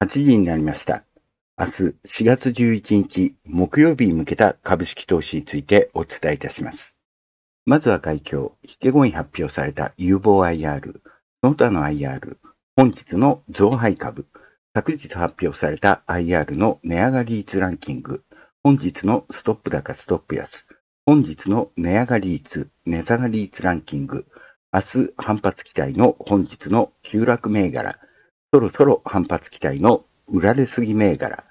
8時になりました。明日4月11日木曜日に向けた株式投資についてお伝えいたします。まずは会長、引け後に発表された有望 IR、その他の IR、本日の増配株、昨日発表された IR の値上がり率ランキング、本日のストップ高ストップ安、本日の値上がり率、値下がり率ランキング、明日反発期待の本日の急落銘柄、そろそろ反発期待の売られすぎ銘柄、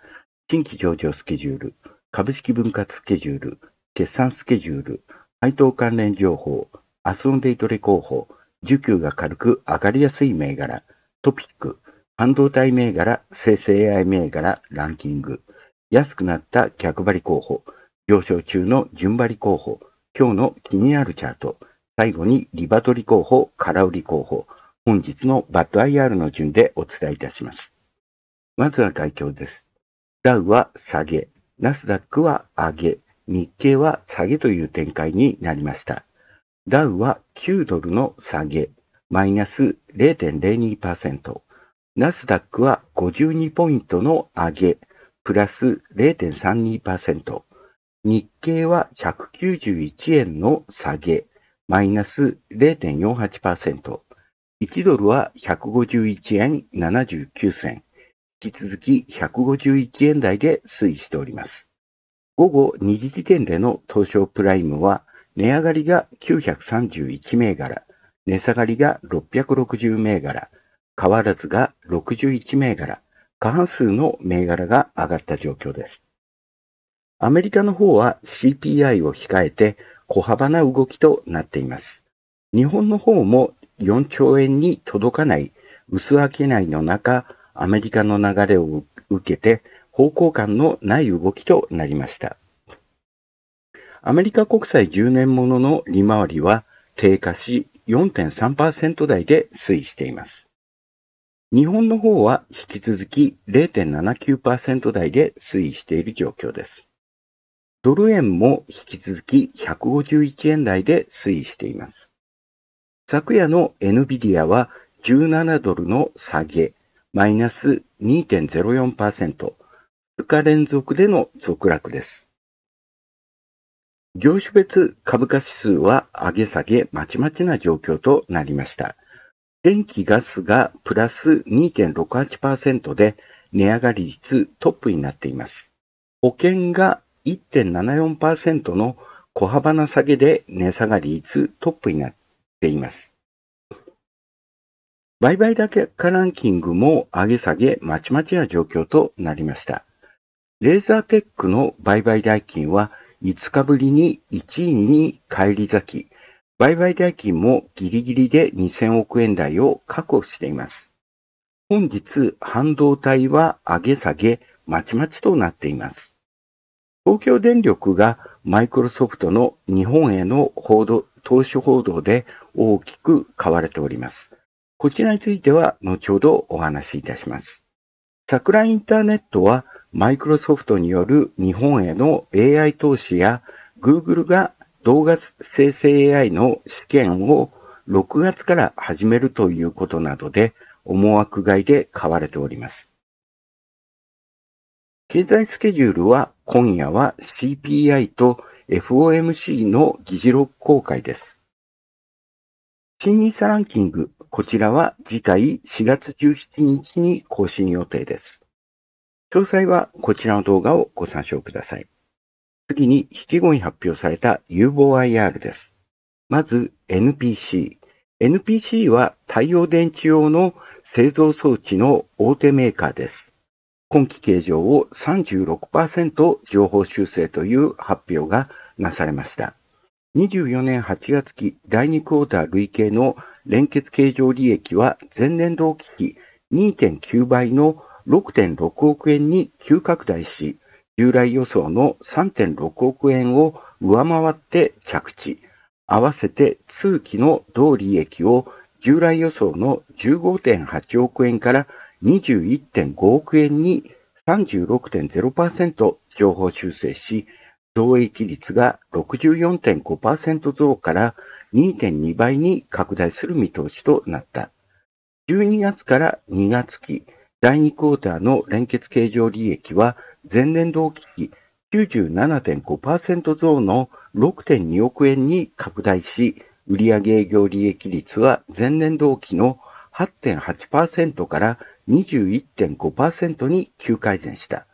新規上場スケジュール、株式分割スケジュール、決算スケジュール、配当関連情報、スオンデイトレ候補、需給が軽く上がりやすい銘柄、トピック、半導体銘柄、生成 AI 銘柄、ランキング、安くなった客張り候補、上昇中の順張り候補、今日の気になるチャート、最後にリバトリ候補、空売り候補、本日のバッド IR の順でお伝えいたします。まずは概況です。ダウは下げ、ナスダックは上げ、日経は下げという展開になりました。ダウは9ドルの下げ、マイナス0.02%。ナスダックは52ポイントの上げ、プラス0.32%。日経は191円の下げ、マイナス0.48%。1ドルは151円79銭。引き続き151円台で推移しております。午後2時時点での東証プライムは、値上がりが931銘柄、値下がりが660銘柄、変わらずが61銘柄、過半数の銘柄が上がった状況です。アメリカの方は CPI を控えて小幅な動きとなっています。日本の方も4兆円に届かない薄商いの中、アメリカの流れを受けて方向感のない動きとなりました。アメリカ国債10年ものの利回りは低下し4.3%台で推移しています。日本の方は引き続き0.79%台で推移している状況です。ドル円も引き続き151円台で推移しています。昨夜の NVIDIA は17ドルの下げ、マイナス2.04%、2日連続での続落です。業種別株価指数は上げ下げまちまちな状況となりました。電気ガスがプラス2.68%で値上がり率トップになっています。保険が1.74%の小幅な下げで値下がり率トップになっています。ています。売買高ランキングも上げ下げまちまちな状況となりました。レーザーテックの売買代金は5日ぶりに1位に返り咲き、売買代金もギリギリで2000億円台を確保しています。本日、半導体は上げ下げ、まちまちとなっています。東京電力がマイクロソフトの日本への報道、投資報道で大きく買われております。こちらについては後ほどお話しいたします。桜インターネットはマイクロソフトによる日本への AI 投資や Google が動画生成 AI の試験を6月から始めるということなどで思惑外で買われております。経済スケジュールは今夜は CPI と FOMC の議事録公開です。ニーサランキング、こちらは次回4月17日に更新予定です。詳細はこちらの動画をご参照ください。次に引き後に発表された有望 IR です。まず NPC。NPC は太陽電池用の製造装置の大手メーカーです。今期計上を36%情報修正という発表がなされました。24年8月期第2クォーター累計の連結経常利益は前年同期比2.9倍の6.6億円に急拡大し、従来予想の3.6億円を上回って着地。合わせて通期の同利益を従来予想の15.8億円から21.5億円に36.0%上方修正し、増益率が64.5%増から2.2倍に拡大する見通しとなった。12月から2月期第2クォーターの連結計上利益は前年同期比97.5%増の6.2億円に拡大し、売上営業利益率は前年同期の8.8%から21.5%に急改善した。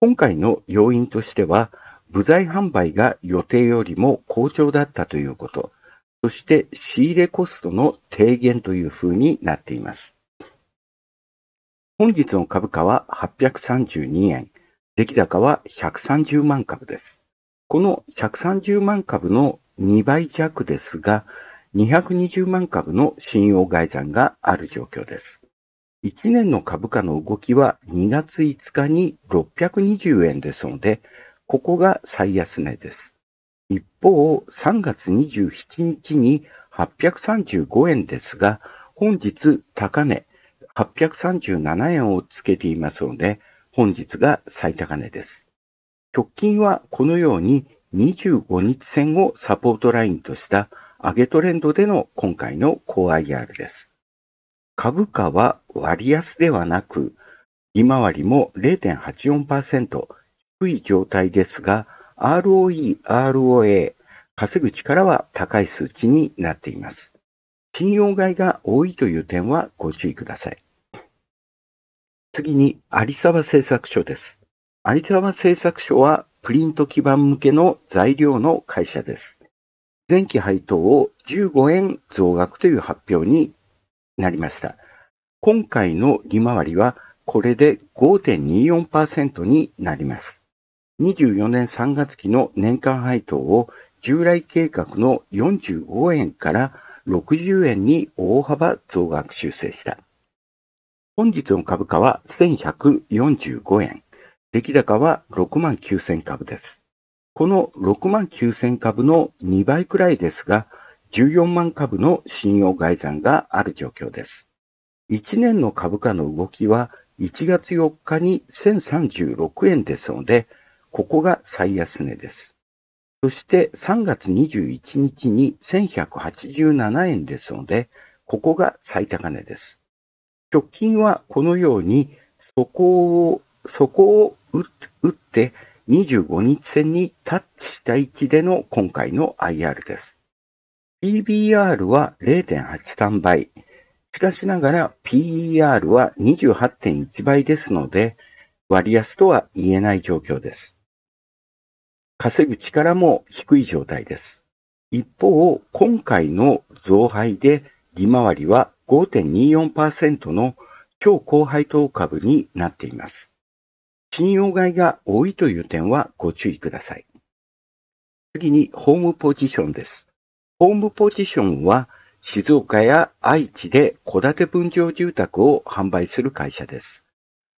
今回の要因としては、部材販売が予定よりも好調だったということ、そして仕入れコストの低減という風になっています。本日の株価は832円、出来高は130万株です。この130万株の2倍弱ですが、220万株の信用外算がある状況です。1年の株価の動きは2月5日に620円ですので、ここが最安値です。一方、3月27日に835円ですが、本日高値837円をつけていますので、本日が最高値です。直近はこのように25日線をサポートラインとした上げトレンドでの今回の高 IR です。株価は割安ではなく、利回りも0.84%、低い状態ですが、ROE、ROA、稼ぐ力は高い数値になっています。信用買いが多いという点はご注意ください。次に、有沢製作所です。有沢製作所は、プリント基盤向けの材料の会社です。前期配当を15円増額という発表になりました。今回の利回りは、これで5.24%になります。24年3月期の年間配当を従来計画の45円から60円に大幅増額修正した。本日の株価は1145円。出来高は6万9000株です。この6万9000株の2倍くらいですが、14万株の信用外算がある状況です。1年の株価の動きは1月4日に1036円ですので、ここが最安値です。そして3月21日に1187円ですので、ここが最高値です。直近はこのように、そこを、そこを打って25日線にタッチした位置での今回の IR です。PBR は0.83倍。しかしながら PER は28.1倍ですので、割安とは言えない状況です。稼ぐ力も低い状態です。一方、今回の増配で利回りは5.24%の超高配当株になっています。信用買いが多いという点はご注意ください。次にホームポジションです。ホームポジションは静岡や愛知で戸建て分譲住宅を販売する会社です。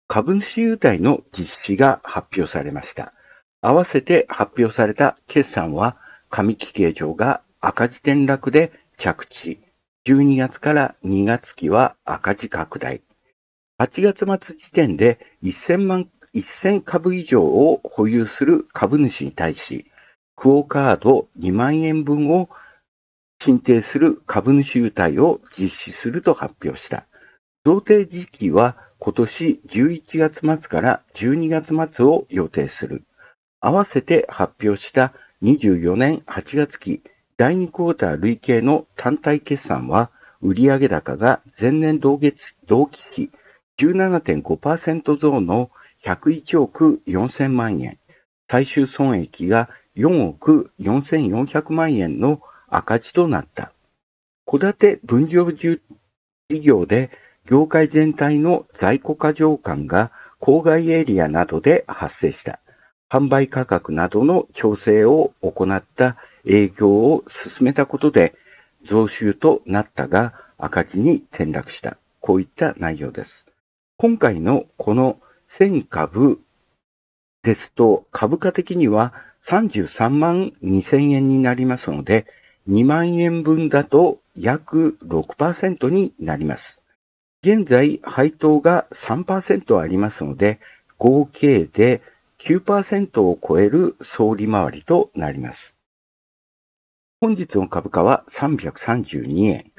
株主優待の実施が発表されました。合わせて発表された決算は、上機形状が赤字転落で着地。12月から2月期は赤字拡大。8月末時点で1000万、1000株以上を保有する株主に対し、クオカード2万円分を申請する株主優待を実施すると発表した。贈呈時期は今年11月末から12月末を予定する。合わせて発表した24年8月期第2クォーター累計の単体決算は、売上高が前年同月同期比17.5%増の101億4000万円、最終損益が4億4400万円の赤字となった。小建て分譲事業で業界全体の在庫過剰感が郊外エリアなどで発生した。販売価格などの調整を行った営業を進めたことで、増収となったが赤字に転落した。こういった内容です。今回のこの1000株ですと、株価的には33万2000円になりますので、2万円分だと約6%になります。現在、配当が3%ありますので、合計で9%を超える総利回りとなります。本日の株価は332円、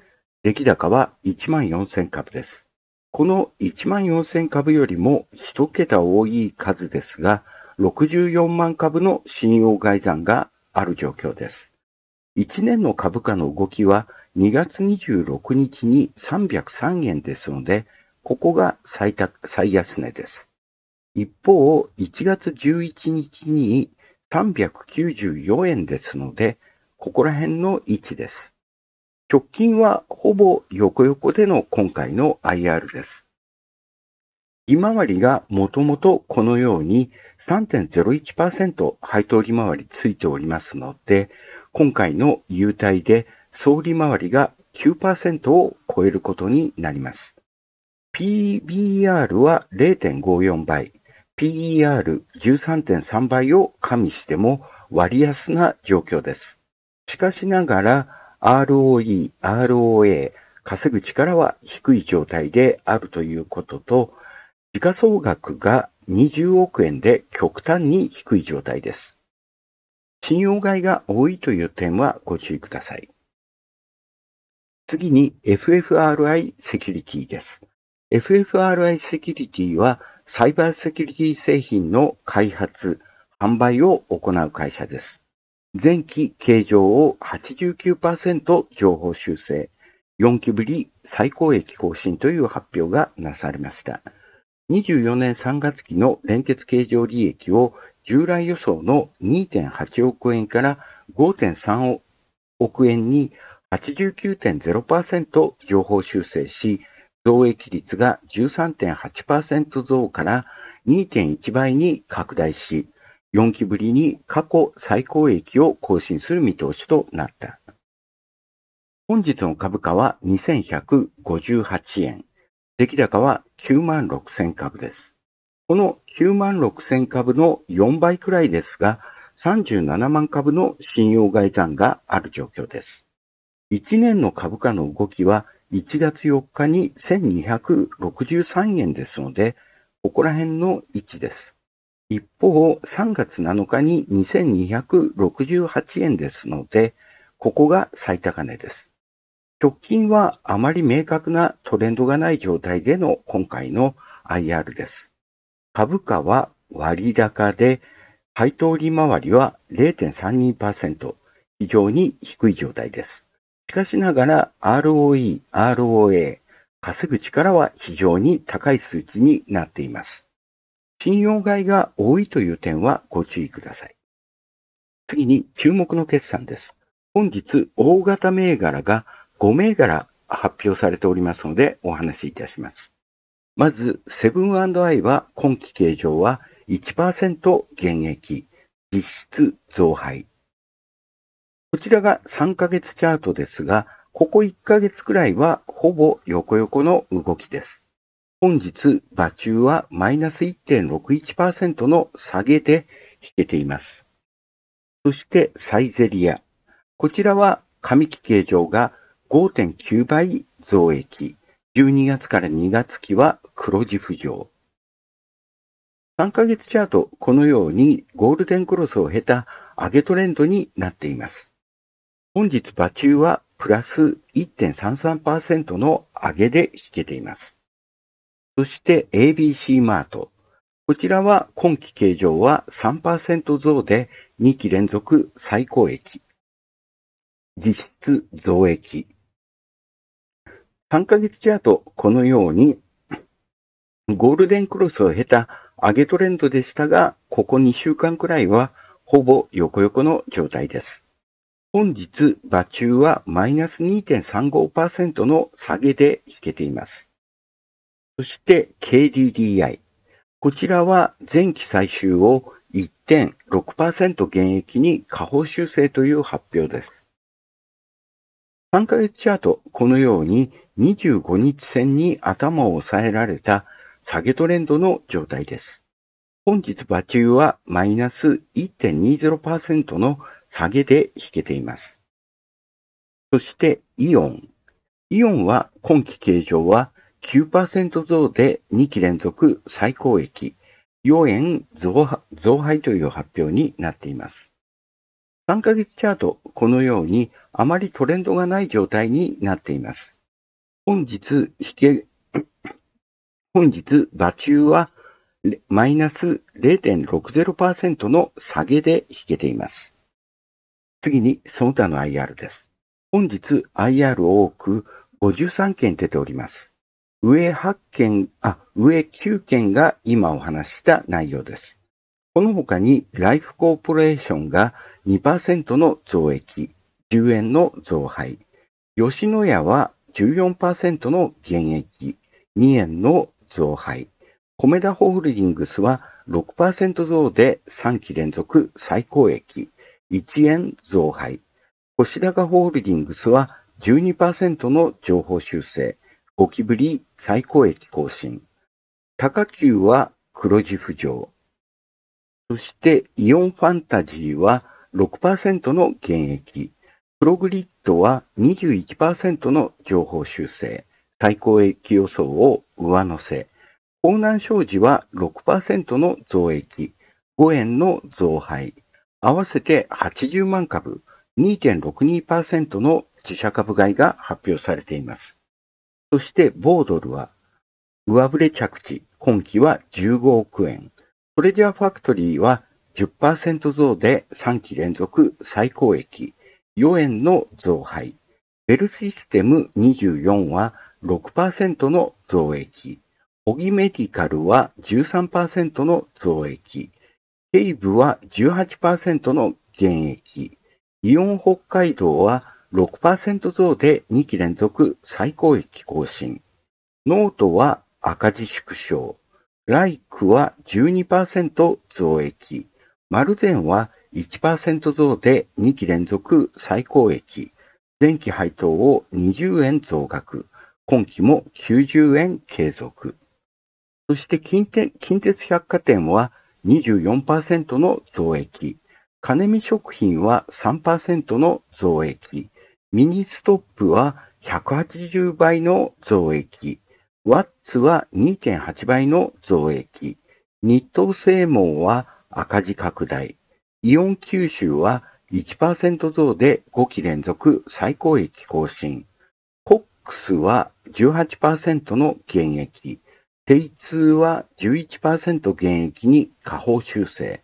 出来高は14000株です。この14000株よりも1桁多い数ですが、64万株の信用外算がある状況です。1年の株価の動きは2月26日に303円ですので、ここが最安値です。一方、1月11日に394円ですので、ここら辺の位置です。直近はほぼ横横での今回の IR です。利回りがもともとこのように3.01%配当利回りついておりますので、今回の優待で総利回りが9%を超えることになります。PBR は0.54倍、PER13.3 倍を加味しても割安な状況です。しかしながら ROE、ROA、稼ぐ力は低い状態であるということと、時価総額が20億円で極端に低い状態です。信用買いが多いという点はご注意ください。次に FFRI セキュリティです。FFRI セキュリティはサイバーセキュリティ製品の開発、販売を行う会社です。前期形状を89%情報修正、4期ぶり最高益更新という発表がなされました。24年3月期の連結形状利益を従来予想の2.8億円から5.3億円に89.0%情報修正し、増益率が13.8%増から2.1倍に拡大し、4期ぶりに過去最高益を更新する見通しとなった。本日の株価は2158円。出来高は9万6000株です。この9万6000株の4倍くらいですが、37万株の信用外残がある状況です。1年の株価の動きは1月4日に1263円ですので、ここら辺の位置です。一方、3月7日に2268円ですので、ここが最高値です。直近はあまり明確なトレンドがない状態での今回の IR です。株価は割高で、配当利回りは0.32%、非常に低い状態です。しかしながら ROE、ROA、稼ぐ力は非常に高い数値になっています。信用買いが多いという点はご注意ください。次に注目の決算です。本日、大型銘柄が5銘柄発表されておりますのでお話しいたします。まず、セブンアイは今期計上は1%減益、実質増配。こちらが3ヶ月チャートですが、ここ1ヶ月くらいはほぼ横横の動きです。本日、場中はマイナス1.61%の下げで引けています。そしてサイゼリア。こちらは紙機形状が5.9倍増益。12月から2月期は黒字浮上。3ヶ月チャート、このようにゴールデンクロスを経た上げトレンドになっています。本日場中はプラス1.33%の上げで引けています。そして ABC マート。こちらは今期計上は3%増で2期連続最高益。実質増益。3ヶ月チャート、このように、ゴールデンクロスを経た上げトレンドでしたが、ここ2週間くらいはほぼ横横の状態です。本日、場中はマイナス2.35%の下げで引けています。そして KDDI。こちらは前期最終を1.6%減益に下方修正という発表です。3ヶ月チャート、このように25日線に頭を押さえられた下げトレンドの状態です。本日場中はマイナス1.20%の下げで引けています。そしてイオン。イオンは今期形状は9%増で2期連続最高益、4円増配という発表になっています。3ヶ月チャート、このようにあまりトレンドがない状態になっています。本日、引け、本日、場中はマイナス0.60%の下げで引けています。次にその他の IR です。本日 IR 多く53件出ております。上8件、あ、上9件が今お話した内容です。この他にライフコーポレーションが2%の増益、10円の増配、吉野家は14%の減益、2円の増配、米田ホールディングスは6%増で3期連続最高益、1円増配。星高ホールディングスは12%の情報修正。ゴキブリ最高益更新。高級は黒字浮上。そしてイオンファンタジーは6%の減益。プログリッドは21%の情報修正。最高益予想を上乗せ。江南商事は6%の増益。5円の増配。合わせて80万株、2.62%の自社株買いが発表されています。そしてボードルは、上振れ着地、今期は15億円。トレジャーファクトリーは10%増で3期連続最高益、4円の増配。ベルシステム24は6%の増益。オギメディカルは13%の増益。西部は18%の減益、イオン北海道は6%増で2期連続最高益更新、ノートは赤字縮小、ライクは12%増益、マルゼンは1%増で2期連続最高益、前期配当を20円増額、今期も90円継続。そして近鉄百貨店は24%の増益、金見食品は3%の増益、ミニストップは180倍の増益、ワッツは2.8倍の増益、日東製網は赤字拡大、イオン九州は1%増で5期連続最高益更新、コックスは18%の減益、ツーは11%減益に下方修正。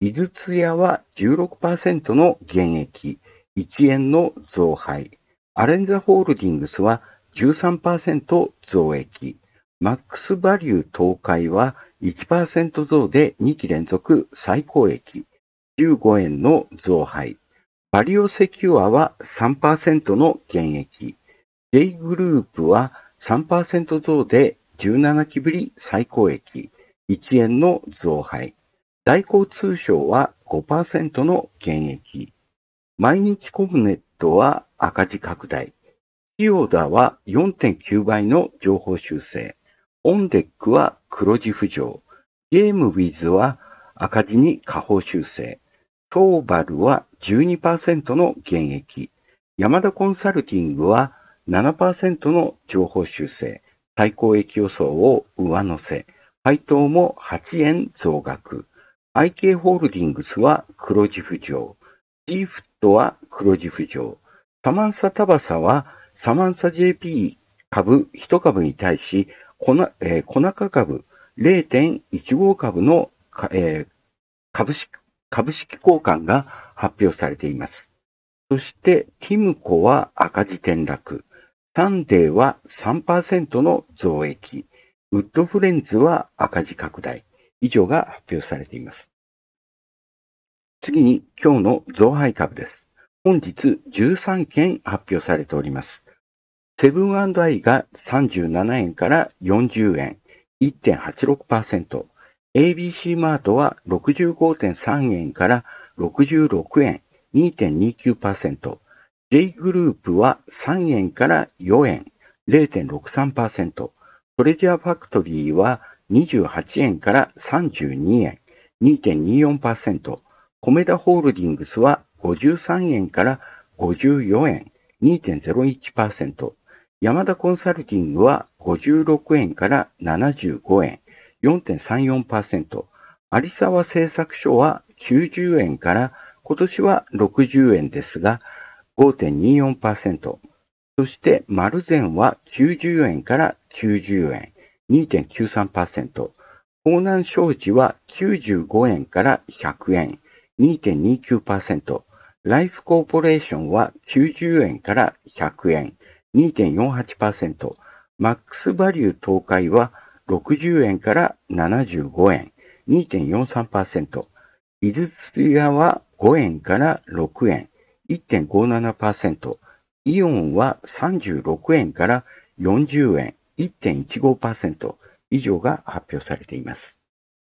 井筒屋は16%の減益、1円の増配。アレンザホールディングスは13%増益。マックスバリュー東海は1%増で2期連続最高益。15円の増配。バリオセキュアは3%の減益。J グループは3%増で17期ぶり最高益1円の増配。代行通商は5%の減益。毎日コムネットは赤字拡大。キオダは4.9倍の情報修正。オンデックは黒字浮上。ゲームウィズは赤字に下方修正。トーバルは12%の減益。ヤマダコンサルティングは7%の情報修正。最高益予想を上乗せ、配当も8円増額。IK ホールディングスは黒字浮上。G フットは黒字浮上。サマンサタバサはサマンサ JP 株1株に対し、コナ、えー、コナカ株0.15株の、えー、株式、株式交換が発表されています。そして、ティムコは赤字転落。サンデーは3%の増益、ウッドフレンズは赤字拡大。以上が発表されています。次に今日の増配株です。本日13件発表されております。セブンアイが37円から40円、1.86%。ABC マートは65.3円から66円、2.29%。J グループは3円から4円、0.63%。トレジャーファクトリーは28円から32円、2.24%。コメダホールディングスは53円から54円、2.01%。ヤマダコンサルティングは56円から75円、4.34%。有沢製作所は90円から今年は60円ですが、5.24%。そして、丸善は90円から90円、2.93%。江南商事は95円から100円、2.29%。ライフコーポレーションは90円から100円、2.48%。マックスバリュー東海は60円から75円、2.43%。井筒屋は5円から6円、1.57%、イオンは36円から40円1.15%以上が発表されています。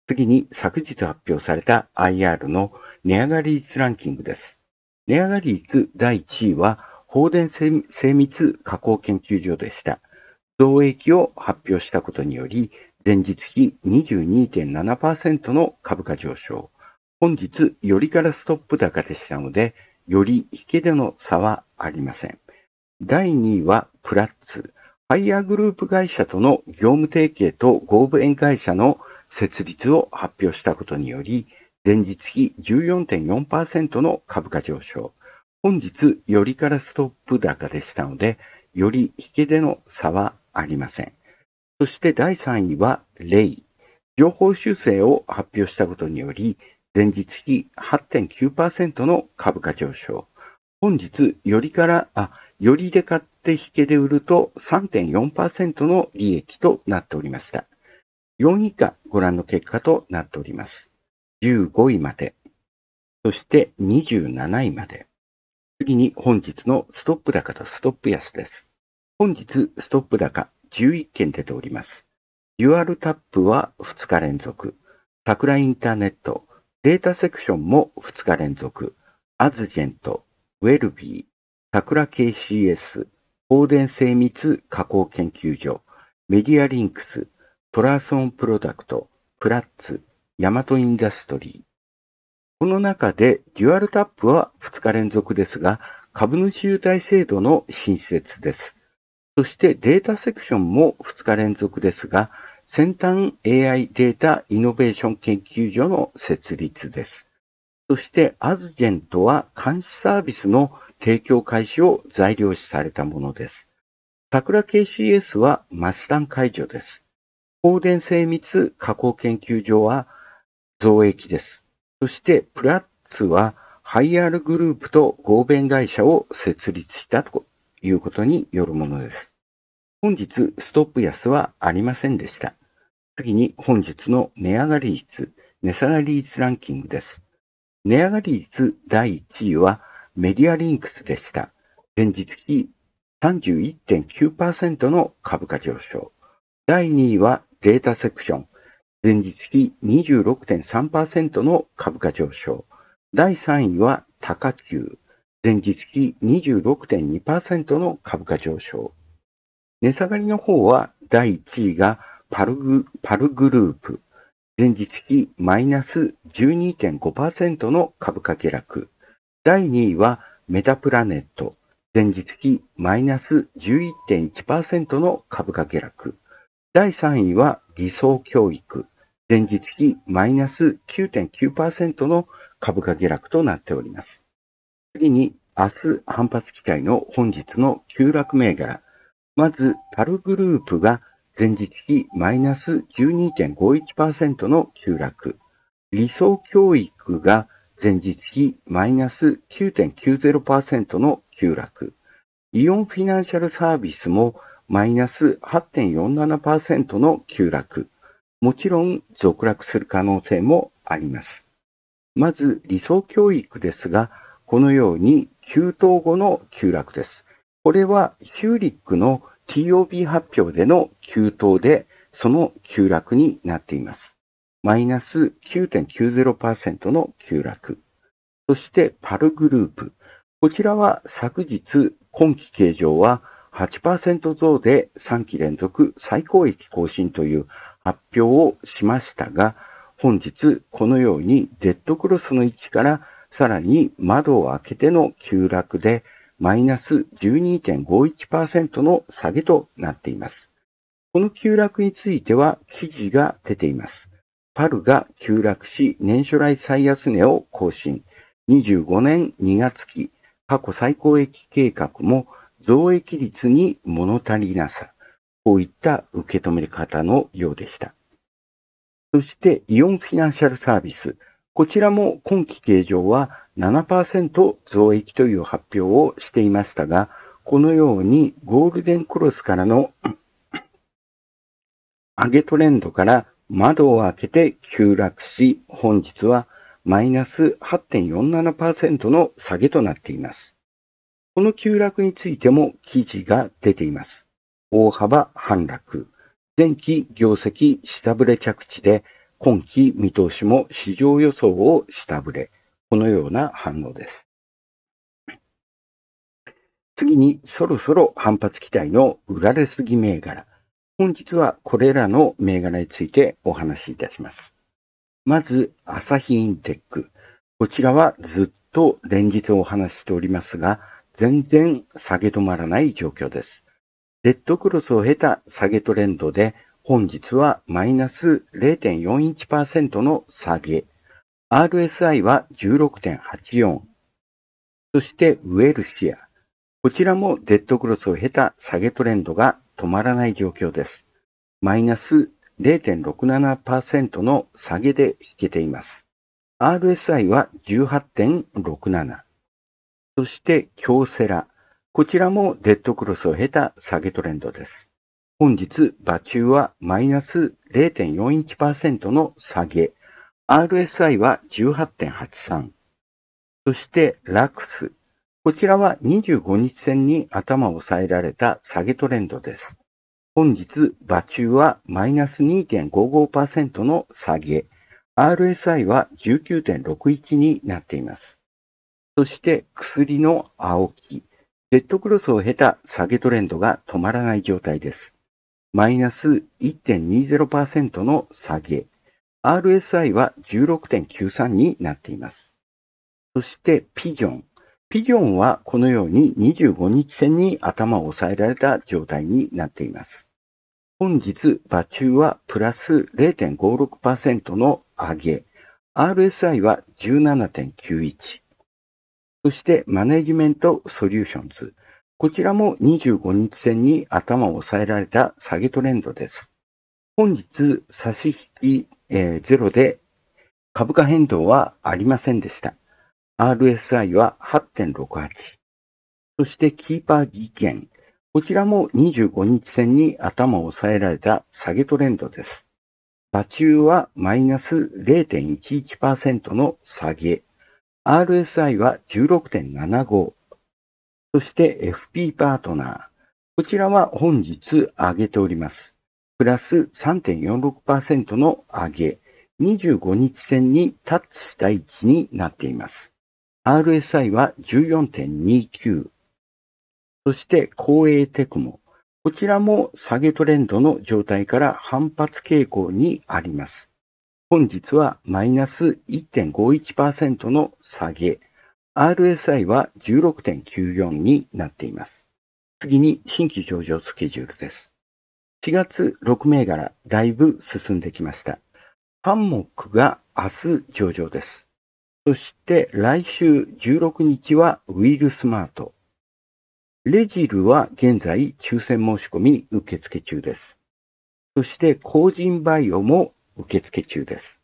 次に昨日発表された IR の値上がり率ランキングです。値上がり率第1位は放電精密加工研究所でした。増益を発表したことにより、前日比22.7%の株価上昇。本日、よりからストップ高でしたので、より引けでの差はありません。第2位はプラッツ。ファイヤーグループ会社との業務提携と合部弁会社の設立を発表したことにより、前日比14.4%の株価上昇。本日、よりからストップ高でしたので、より引けでの差はありません。そして第3位は、レイ。情報修正を発表したことにより、前日比8.9%の株価上昇。本日、よりから、あ、よりで買って引けで売ると3.4%の利益となっておりました。4以下ご覧の結果となっております。15位まで、そして27位まで。次に本日のストップ高とストップ安です。本日ストップ高11件出ております。デュアルタップは2日連続。桜インターネット、データセクションも2日連続、アズジェント、ウェルビー、桜 KCS、放電精密加工研究所、メディアリンクス、トラーソンプロダクト、プラッツ、ヤマトインダストリー。この中でデュアルタップは2日連続ですが、株主優待制度の新設です。そしてデータセクションも2日連続ですが、先端 AI データイノベーション研究所の設立です。そして、アズジェントは監視サービスの提供開始を材料視されたものです。桜 KCS はマスタン解除です。放電精密加工研究所は増益です。そして、プラッツはハイアールグループと合弁会社を設立したということによるものです。本日、ストップ安はありませんでした。次に本日の値上がり率、値下がり率ランキングです。値上がり率第1位はメディアリンクスでした。前日比31.9%の株価上昇。第2位はデータセクション。前日比26.3%の株価上昇。第3位は高級。前日比26.2%の株価上昇。値下がりの方は第1位がパルグパルグループ、前日比マイナス12.5%の株価下落。第2位はメタプラネット、前日比マイナス11.1%の株価下落。第3位は理想教育、前日比マイナス9.9%の株価下落となっております。次に、明日反発期待の本日の急落銘柄。まず、パルグループが前日比マイナス12.51%の急落。理想教育が前日比マイナス9.90%の急落。イオンフィナンシャルサービスもマイナス8.47%の急落。もちろん続落する可能性もあります。まず理想教育ですが、このように急騰後の急落です。これはヒューリックの TOB 発表での急騰で、その急落になっています。マイナス9.90%の急落。そしてパルグループ。こちらは昨日、今期計上は8%増で3期連続最高益更新という発表をしましたが、本日このようにデッドクロスの位置からさらに窓を開けての急落でマイナス12.51%の下げとなっています。この急落については記事が出ています。パルが急落し、年初来最安値を更新。25年2月期、過去最高益計画も増益率に物足りなさ。こういった受け止め方のようでした。そして、イオンフィナンシャルサービス。こちらも今期計上は7%増益という発表をしていましたが、このようにゴールデンクロスからの 上げトレンドから窓を開けて急落し、本日はマイナス8.47%の下げとなっています。この急落についても記事が出ています。大幅反落。前期業績下振れ着地で今期見通しも市場予想を下振れ。このような反応です。次にそろそろ反発期待の売られすぎ銘柄。本日はこれらの銘柄についてお話しいたします。まず、アサヒインテック。こちらはずっと連日お話ししておりますが、全然下げ止まらない状況です。レッドクロスを経た下げトレンドで本日はマイナス0.41%の下げ。RSI は16.84。そしてウェルシア。こちらもデッドクロスを経た下げトレンドが止まらない状況です。マイナス0.67%の下げで引けています。RSI は18.67。そして京セラ。こちらもデッドクロスを経た下げトレンドです。本日、場中はマイナス0.41%の下げ。RSI は18.83。そして、ラクス。こちらは25日線に頭を押さえられた下げトレンドです。本日、場中はマイナス2.55%の下げ。RSI は19.61になっています。そして薬の青木、デッドクロスを経た下げトレンドが止まらない状態です。マイナス1.20%の下げ、RSI は16.93になっています。そしてピギョン。ピギョンはこのように25日線に頭を押さえられた状態になっています。本日、場中はプラス0.56%の上げ、RSI は17.91。そして、マネジメントソリューションズ。こちらも25日線に頭を抑えられた下げトレンドです。本日、差し引き、えー、ゼロで株価変動はありませんでした。RSI は8.68。そしてキーパー技研。こちらも25日線に頭を抑えられた下げトレンドです。場中はマイナス0.11%の下げ。RSI は16.75。そして FP パートナー。こちらは本日上げております。プラス3.46%の上げ。25日線にタッチした位置になっています。RSI は14.29。そして公営テクモ。こちらも下げトレンドの状態から反発傾向にあります。本日はマイナス1.51%の下げ。RSI は16.94になっています。次に新規上場スケジュールです。4月6銘柄、だいぶ進んできました。ハンモックが明日上場です。そして来週16日はウィルスマート。レジルは現在抽選申し込み受付中です。そして工人バイオも受付中です。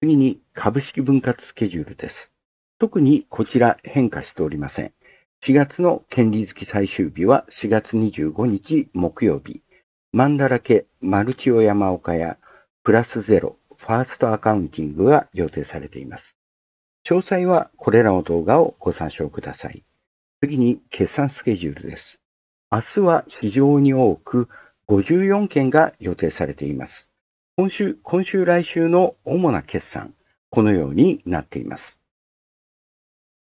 次に株式分割スケジュールです。特にこちら変化しておりません。4月の権利付き最終日は4月25日木曜日。マンダラケ、マルチオ山岡やプラスゼロ、ファーストアカウンティングが予定されています。詳細はこれらの動画をご参照ください。次に決算スケジュールです。明日は非常に多く54件が予定されています。今週、今週来週の主な決算、このようになっています。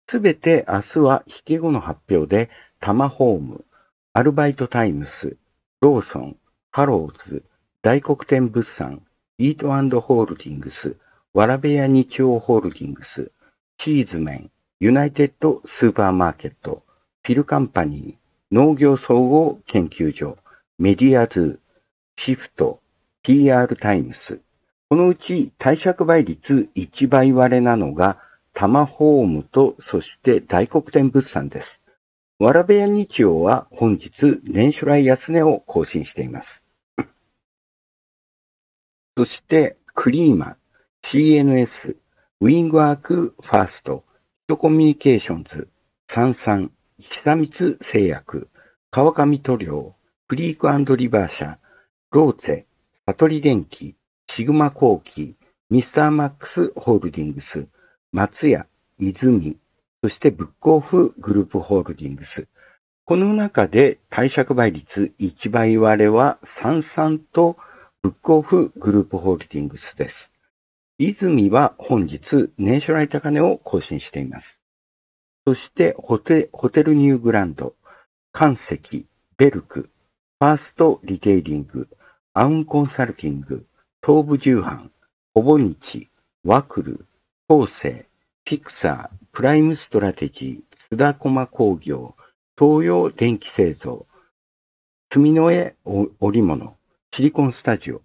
すべて明日は引け後の発表で、タマホーム、アルバイトタイムス、ローソン、ハローズ、大黒天物産、イートホールディングス、わらべや日曜ホールディングス、チーズメン、ユナイテッドスーパーマーケット、ピルカンパニー、農業総合研究所、メディアドゥ、シフト、PR タイムス。このうち貸借倍率1倍割れなのがタマホームと、そして大黒天物産です。わらべや日曜は本日年初来安値を更新しています。そして、クリーマ、CNS、ウィングワーク、ファースト、ヒトコミュニケーションズ、サンサン、久光製薬、川上塗料、フリークリバーシャ、ローツェ、サトリ電機、シグマ工機、ミスターマックスホールディングス、松屋、泉、そしてブックオフグループホールディングス。この中で貸借倍率1倍割れは33とブックオフグループホールディングスです。泉は本日年初来高値を更新しています。そしてホテルニューグランド、関石、ベルク、ファーストリテイリング、アウンコンサルティング、東部重版、ほぼ日、ワクル、法生、ピクサー、プライムストラテジー、津田駒工業、東洋電気製造、積みの絵織物、シリコンスタジオ。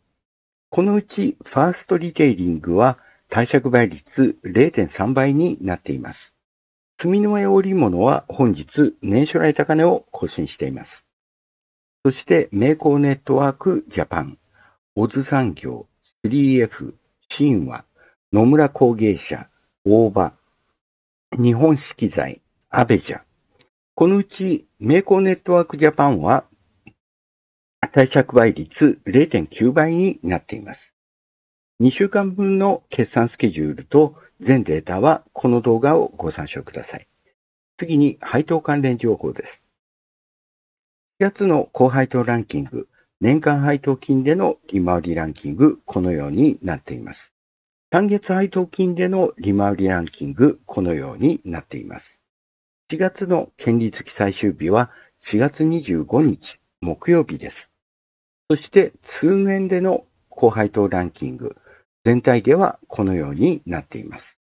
このうちファーストリテイリングは対借倍率0.3倍になっています。積みの絵織物は本日年初来高値を更新しています。そして名工ネットワークジャパン、オズ産業、3F、神話、野村工芸社、大場、日本式材、アベジャ。このうち、名工ネットワークジャパンは、貸借倍率0.9倍になっています。2週間分の決算スケジュールと全データはこの動画をご参照ください。次に配当関連情報です。4月の高配当ランキング、年間配当金での利回りランキング、このようになっています。単月配当金での利回りランキング、このようになっています。4月の権利付き最終日は4月25日木曜日です。そして通年での高配当ランキング、全体ではこのようになっています。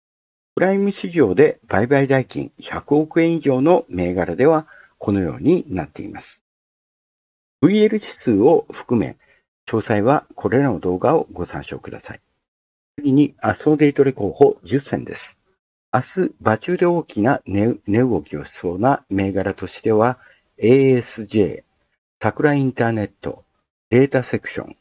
プライム市場で売買代金100億円以上の銘柄ではこのようになっています。VL 指数を含め、詳細はこれらの動画をご参照ください。次に、アソデイトレ候補10選です。明日、場中で大きな値動きをしそうな銘柄としては、ASJ、桜インターネット、データセクション、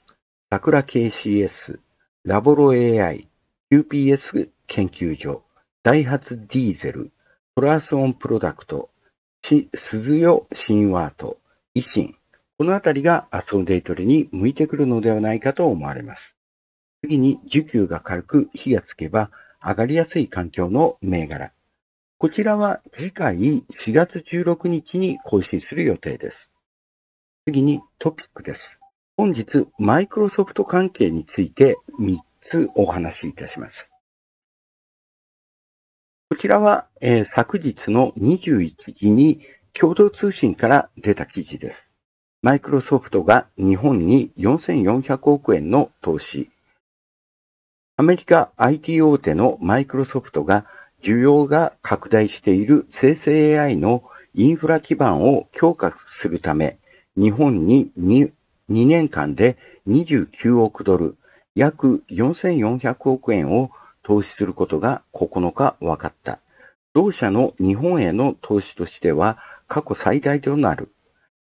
桜 KCS、ラボロ AI、QPS 研究所、ダイハツディーゼル、トラスオンプロダクト、鈴代新ワート、維新、このあたりがアソデイトレに向いてくるのではないかと思われます。次に需給が軽く火がつけば上がりやすい環境の銘柄。こちらは次回4月16日に更新する予定です。次にトピックです。本日、マイクロソフト関係について3つお話しいたします。こちらは、えー、昨日の21時に共同通信から出た記事です。マイクロソフトが日本に4400億円の投資、アメリカ IT 大手のマイクロソフトが需要が拡大している生成 AI のインフラ基盤を強化するため、日本に 2, 2年間で29億ドル、約4400億円を投資することが9日分かった。同社の日本への投資としては過去最大となる。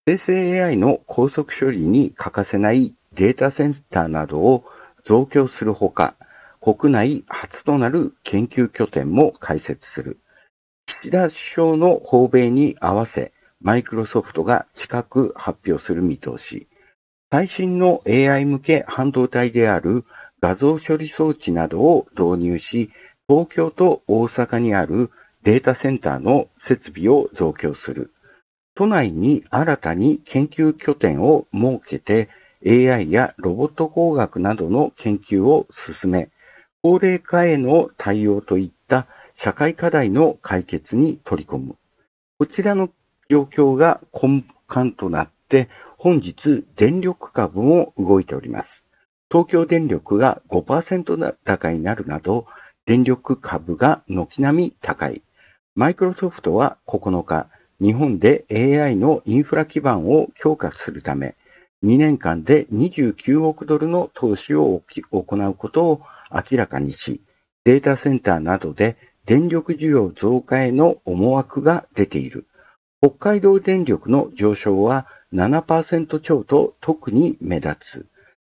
生成 AI の高速処理に欠かせないデータセンターなどを増強するほか、国内初となる研究拠点も開設する。岸田首相の訪米に合わせ、マイクロソフトが近く発表する見通し、最新の AI 向け半導体である画像処理装置などを導入し、東京と大阪にあるデータセンターの設備を増強する。都内に新たに研究拠点を設けて AI やロボット工学などの研究を進め、高齢化への対応といった社会課題の解決に取り込む。こちらの状況が根幹となって、本日電力株も動いております。東京電力が5%高になるなど、電力株が軒並み高い。マイクロソフトは9日、日本で AI のインフラ基盤を強化するため、2年間で29億ドルの投資を行うことを明らかにし、データセンターなどで電力需要増加への思惑が出ている。北海道電力の上昇は7%超と特に目立つ。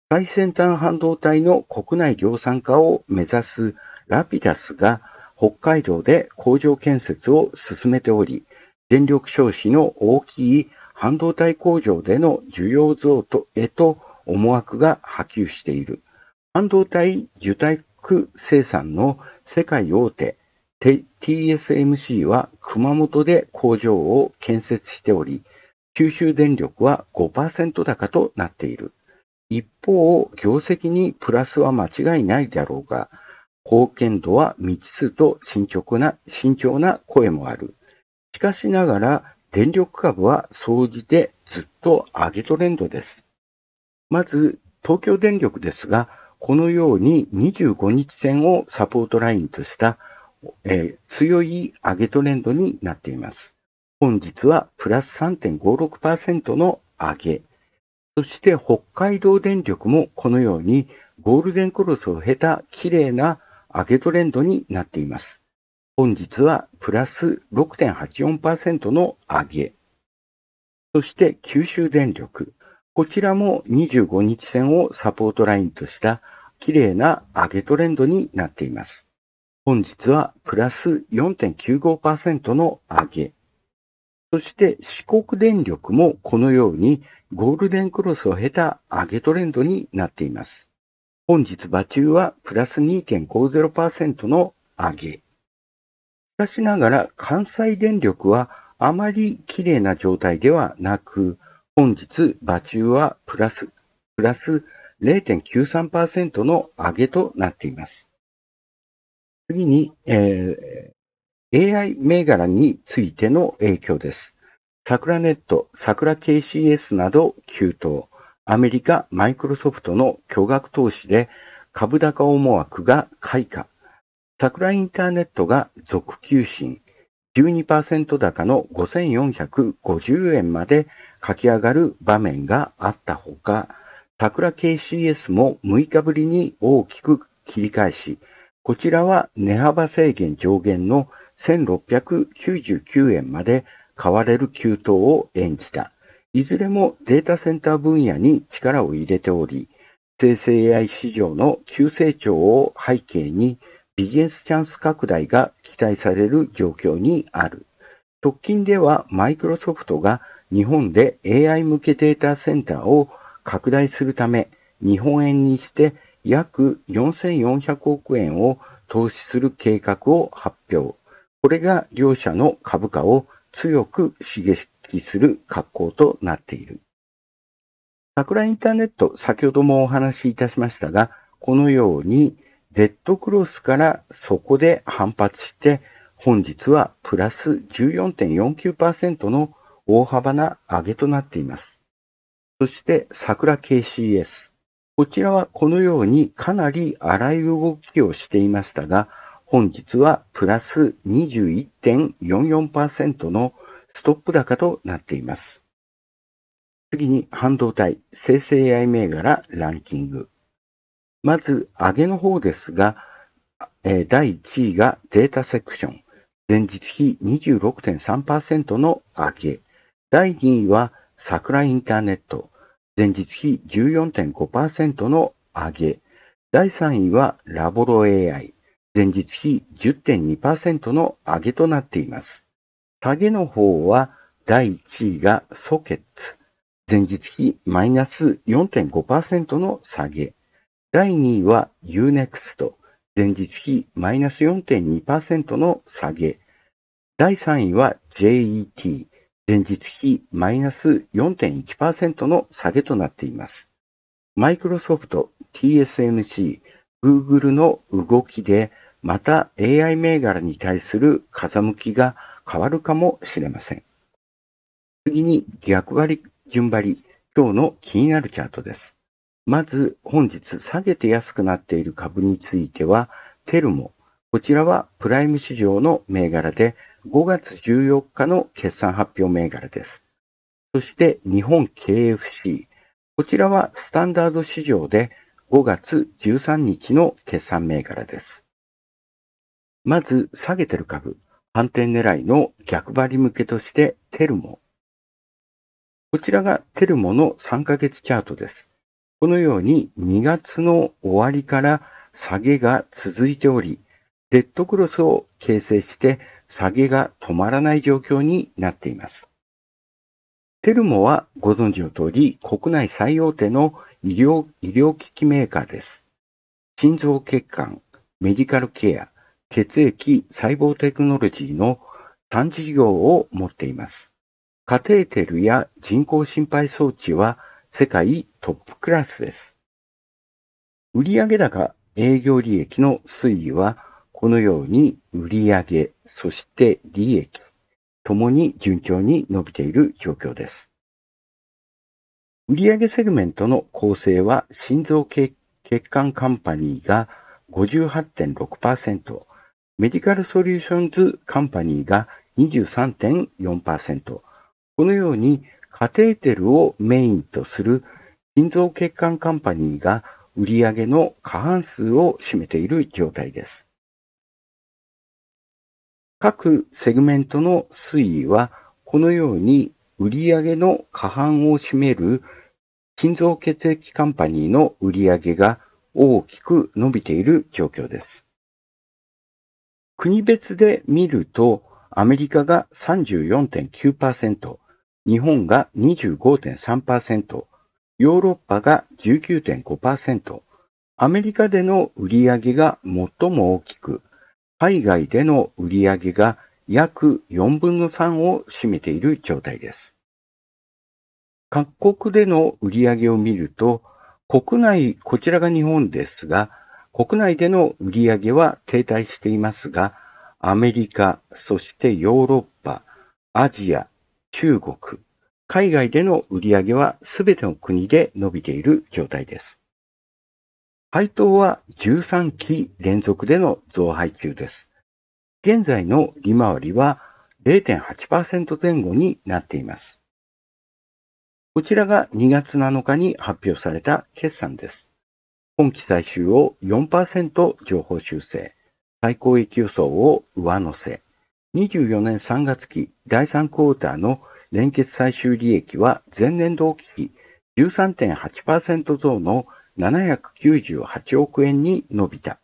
最先端半導体の国内量産化を目指すラピダスが北海道で工場建設を進めており、電力消費の大きい半導体工場での需要増とへと思惑が波及している。半導体受託生産の世界大手 TSMC は熊本で工場を建設しており、九州電力は5%高となっている。一方、業績にプラスは間違いないだろうが、貢献度は未知数と慎重な、慎重な声もある。しかしながら、電力株は総じてずっと上げトレンドです。まず、東京電力ですが、このように25日線をサポートラインとした、えー、強い上げトレンドになっています。本日はプラス3.56%の上げ。そして北海道電力もこのようにゴールデンクロスを経た綺麗な上げトレンドになっています。本日はプラス6.84%の上げ。そして九州電力。こちらも25日線をサポートラインとした綺麗な上げトレンドになっています。本日はプラス4.95%の上げ。そして四国電力もこのようにゴールデンクロスを経た上げトレンドになっています。本日場中はプラス2.50%の上げ。しかしながら関西電力はあまり綺麗な状態ではなく、本日、場中はプラス、プラス0.93%の上げとなっています。次に、えー、AI 銘柄についての影響です。桜ネット、桜 KCS など急騰、アメリカマイクロソフトの巨額投資で株高思惑が開花。桜インターネットが続休診、12%高の5450円まで書き上がる場面があったほか、桜 KCS も6日ぶりに大きく切り返し、こちらは値幅制限上限の1699円まで買われる急騰を演じた。いずれもデータセンター分野に力を入れており、生成 AI 市場の急成長を背景に、ビジネスチャンス拡大が期待される状況にある。直近ではマイクロソフトが日本で AI 向けデータセンターを拡大するため、日本円にして約4400億円を投資する計画を発表。これが両社の株価を強く刺激する格好となっている。桜インターネット、先ほどもお話しいたしましたが、このようにレッドクロスからそこで反発して、本日はプラス14.49%の大幅な上げとなっています。そして桜 KCS。こちらはこのようにかなり荒い動きをしていましたが、本日はプラス21.44%のストップ高となっています。次に半導体、生成 AI 銘柄ランキング。まず、上げの方ですが、えー、第1位がデータセクション。前日比26.3%の上げ。第2位は桜インターネット。前日比14.5%の上げ。第3位はラボロ AI。前日比10.2%の上げとなっています。下げの方は第1位がソケッツ。前日比マイナス4.5%の下げ。第2位は Unext、前日比マイナス4.2%の下げ。第3位は JET、前日比マイナス4.1%の下げとなっています。マイクロソフト、TSMC、Google の動きで、また AI 銘柄に対する風向きが変わるかもしれません。次に逆張り、順張り、今日の気になるチャートです。まず本日下げて安くなっている株については、テルモ。こちらはプライム市場の銘柄で、5月14日の決算発表銘柄です。そして日本 KFC。こちらはスタンダード市場で5月13日の決算銘柄です。まず下げてる株、反転狙いの逆張り向けとしてテルモ。こちらがテルモの3ヶ月チャートです。このように2月の終わりから下げが続いており、デッドクロスを形成して下げが止まらない状況になっています。テルモはご存知の通り国内最大手の医療、医療機器メーカーです。心臓血管、メディカルケア、血液細胞テクノロジーの3事業を持っています。カテーテルや人工心肺装置は世界トップクラスです。売上高、営業利益の推移は、このように売上、そして利益、ともに順調に伸びている状況です。売上セグメントの構成は、心臓血管カンパニーが58.6%、メディカルソリューションズカンパニーが23.4%、このようにカテーテルをメインとする心臓血管カンパニーが売上の過半数を占めている状態です。各セグメントの推移はこのように売上の過半を占める心臓血液カンパニーの売上が大きく伸びている状況です。国別で見るとアメリカが34.9%、日本が25.3%、ヨーロッパが19.5%、アメリカでの売り上げが最も大きく、海外での売り上げが約4分の3を占めている状態です。各国での売り上げを見ると、国内、こちらが日本ですが、国内での売り上げは停滞していますが、アメリカ、そしてヨーロッパ、アジア、中国、海外での売り上げはすべての国で伸びている状態です。配当は13期連続での増配中です。現在の利回りは0.8%前後になっています。こちらが2月7日に発表された決算です。今期最終を4%上方修正、最高益予想を上乗せ、24年3月期第3クォーターの連結最終利益は前年同期比13.8%増の798億円に伸びた。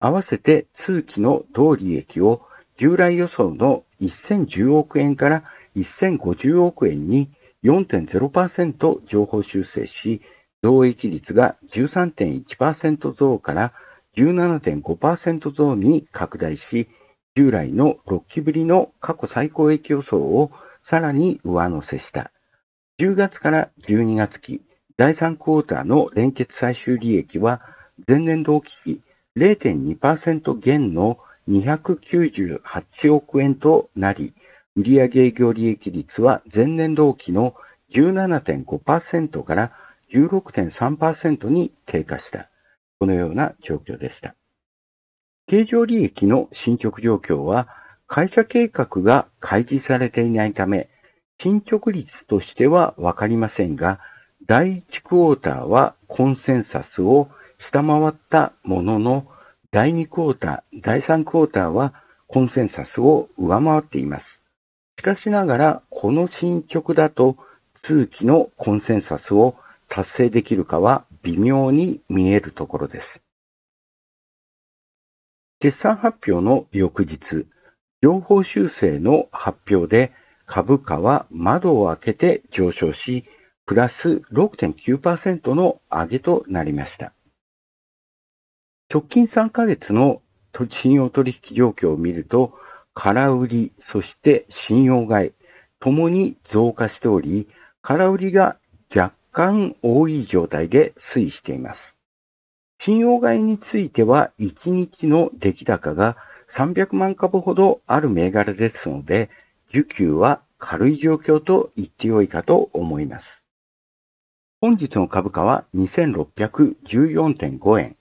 合わせて通期の同利益を従来予想の1010億円から1050億円に4.0%上方修正し、増益率が13.1%増から17.5%増に拡大し、従来の6期ぶりの過去最高益予想をさらに上乗せした。10月から12月期、第3クォーターの連結最終利益は、前年同期比0.2%減の298億円となり、売上営業利益率は前年同期の17.5%から16.3%に低下した。このような状況でした。経常利益の進捗状況は、会社計画が開示されていないため、進捗率としてはわかりませんが、第1クォーターはコンセンサスを下回ったものの、第2クォーター、第3クォーターはコンセンサスを上回っています。しかしながら、この進捗だと通期のコンセンサスを達成できるかは微妙に見えるところです。決算発表の翌日、情報修正の発表で株価は窓を開けて上昇し、プラス6.9%の上げとなりました。直近3ヶ月の信用取引状況を見ると、空売り、そして信用買い、ともに増加しており、空売りが若干多い状態で推移しています。信用買いについては1日の出来高が300万株ほどある銘柄ですので、需給は軽い状況と言ってよいかと思います。本日の株価は2614.5円。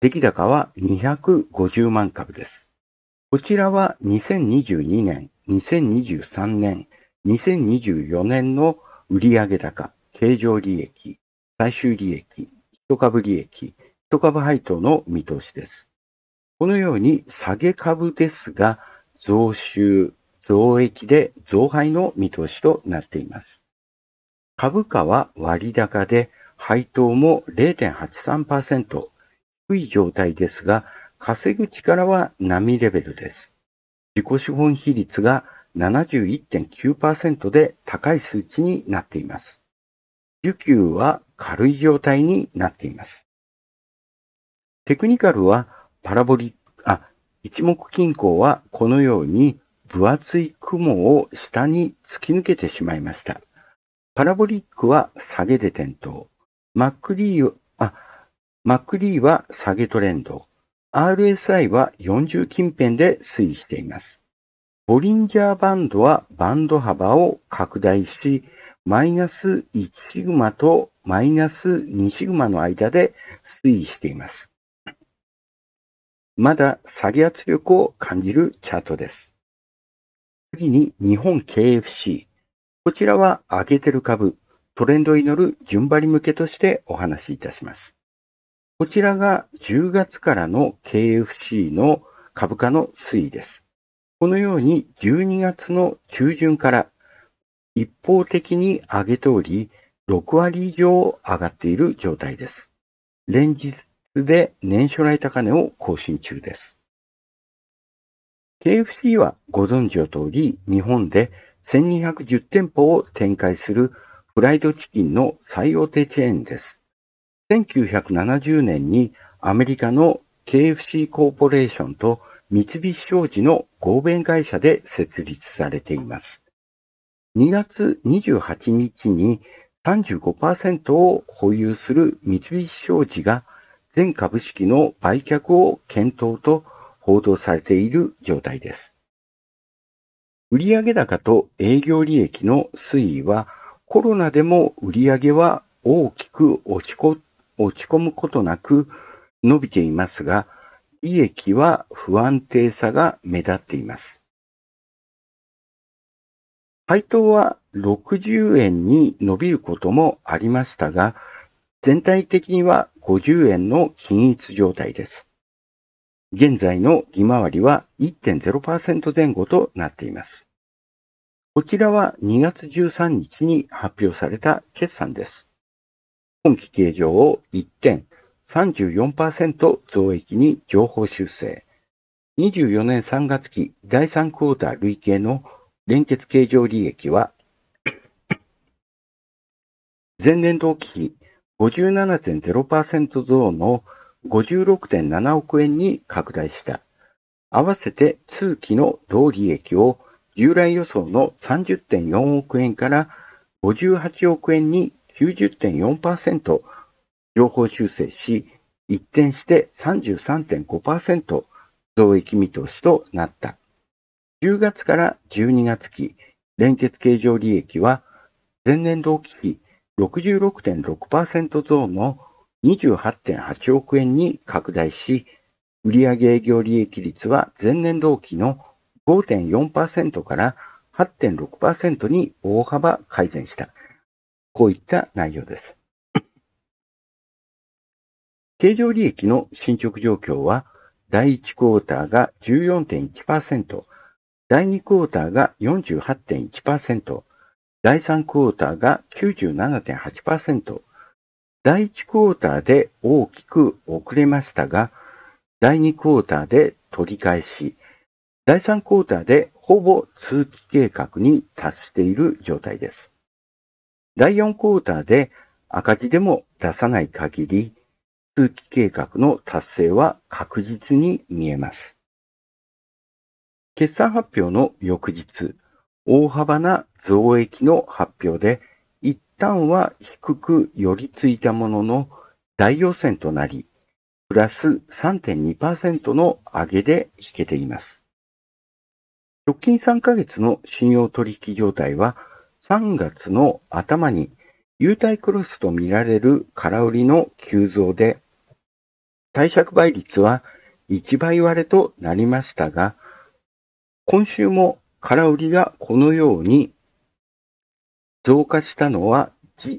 出来高は250万株です。こちらは2022年、2023年、2024年の売上高、経常利益、最終利益、一株利益、株配当の見通しです。このように下げ株ですが、増収、増益で増配の見通しとなっています。株価は割高で、配当も0.83%、低い状態ですが、稼ぐ力は波レベルです。自己資本比率が71.9%で高い数値になっています。需給は軽い状態になっています。テクニカルはパラボリあ、一目均衡はこのように分厚い雲を下に突き抜けてしまいました。パラボリックは下げで点灯。マックリー、あ、マックリーは下げトレンド。RSI は40近辺で推移しています。ボリンジャーバンドはバンド幅を拡大し、マイナス1シグマとマイナス2シグマの間で推移しています。まだ下げ圧力を感じるチャートです。次に日本 KFC。こちらは上げてる株、トレンドに乗る順張り向けとしてお話しいたします。こちらが10月からの KFC の株価の推移です。このように12月の中旬から一方的に上げており、6割以上上がっている状態です。連日で年初来高値を更新中です。KFC はご存知の通り、日本で1210店舗を展開するフライドチキンの最大手チェーンです。1970年にアメリカの KFC コーポレーションと三菱商事の合弁会社で設立されています。2月28日に35%を保有する三菱商事が全株式の売却を検討と報道されている状態です。売上高と営業利益の推移はコロナでも売上は大きく落ちこ落ち込むことなく伸びていますが、利益は不安定さが目立っています。配当は60円に伸びることもありましたが、全体的には50円の均一状態です。現在の利回りは1.0%前後となっています。こちらは2月13日に発表された決算です。今期計上を1点34%増益に情報修正。24年3月期第3クォーター累計の連結計上利益は、前年同期比57.0%増の56.7億円に拡大した。合わせて通期の同利益を従来予想の30.4億円から58億円に90.4%情報修正し、一転して33.5%増益見通しとなった。10月から12月期、連結計上。利益は前年同期比66.6%増の28.8億円に拡大し、売上営業利益率は前年同期の5.4%から8.6%に大幅改善した。こういった内容です。経常利益の進捗状況は、第1クォーターが14.1%、第2クォーターが48.1%、第3クォーターが97.8%、第1クォーターで大きく遅れましたが、第2クォーターで取り返し、第3クォーターでほぼ通期計画に達している状態です。第4クォーターで赤字でも出さない限り、通期計画の達成は確実に見えます。決算発表の翌日、大幅な増益の発表で、一旦は低く寄りついたものの大予選となり、プラス3.2%の上げで引けています。直近3ヶ月の信用取引状態は、3月の頭に優待クロスと見られる空売りの急増で、対借倍率は1倍割れとなりましたが、今週も空売りがこのように増加したのは、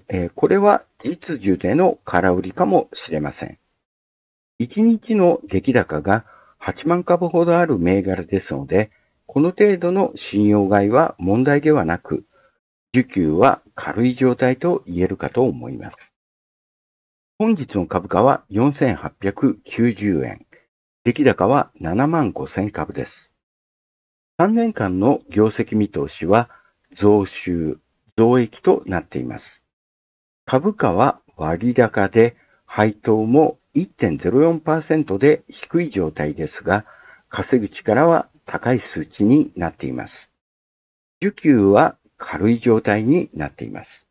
えー、これは実需での空売りかもしれません。1日の出来高が8万株ほどある銘柄ですので、この程度の信用買いは問題ではなく、需給は軽い状態と言えるかと思います。本日の株価は4890円。出来高は7万5000株です。3年間の業績見通しは増収、増益となっています。株価は割高で、配当も1.04%で低い状態ですが、稼ぐ力は高い数値になっています。需給は軽い状態になっています。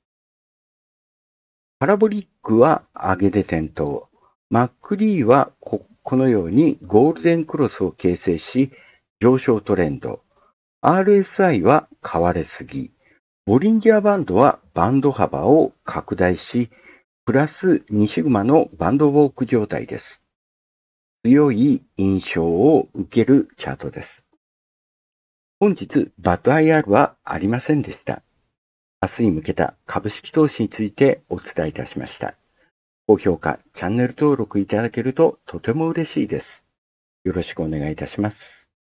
パラボリックは上げで点灯。マックリーはこのようにゴールデンクロスを形成し、上昇トレンド。RSI は買われすぎ。ボリンギャーバンドはバンド幅を拡大し、プラス2シグマのバンドウォーク状態です。強い印象を受けるチャートです。本日、バッド IR はありませんでした。明日に向けた株式投資についてお伝えいたしました。高評価、チャンネル登録いただけるととても嬉しいです。よろしくお願いいたします。